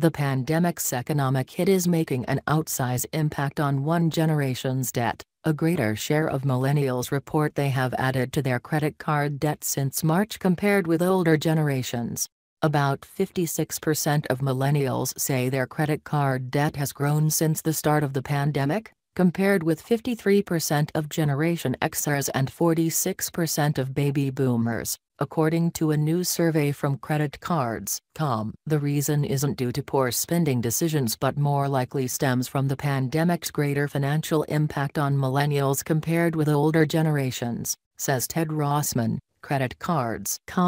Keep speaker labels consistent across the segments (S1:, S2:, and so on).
S1: The pandemic's economic hit is making an outsized impact on one generation's debt. A greater share of millennials report they have added to their credit card debt since March compared with older generations. About 56% of millennials say their credit card debt has grown since the start of the pandemic, compared with 53% of Generation Xers and 46% of baby boomers, according to a new survey from Credit The reason isn't due to poor spending decisions but more likely stems from the pandemic's greater financial impact on millennials compared with older generations, says Ted Rossman, Credit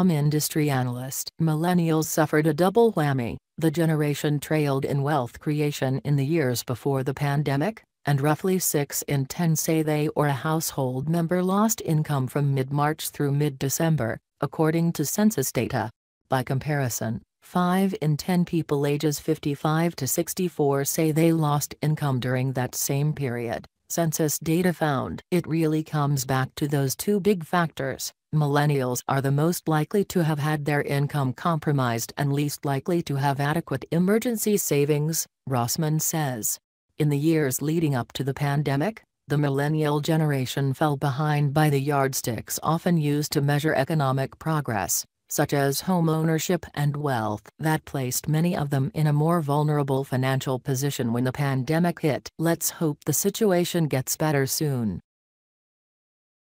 S1: industry analyst. Millennials suffered a double whammy. The generation trailed in wealth creation in the years before the pandemic, and roughly 6 in 10 say they or a household member lost income from mid-March through mid-December, according to census data. By comparison, 5 in 10 people ages 55 to 64 say they lost income during that same period, census data found. It really comes back to those two big factors. Millennials are the most likely to have had their income compromised and least likely to have adequate emergency savings, Rossman says. In the years leading up to the pandemic, the millennial generation fell behind by the yardsticks often used to measure economic progress, such as home ownership and wealth. That placed many of them in a more vulnerable financial position when the pandemic hit. Let's hope the situation gets better soon.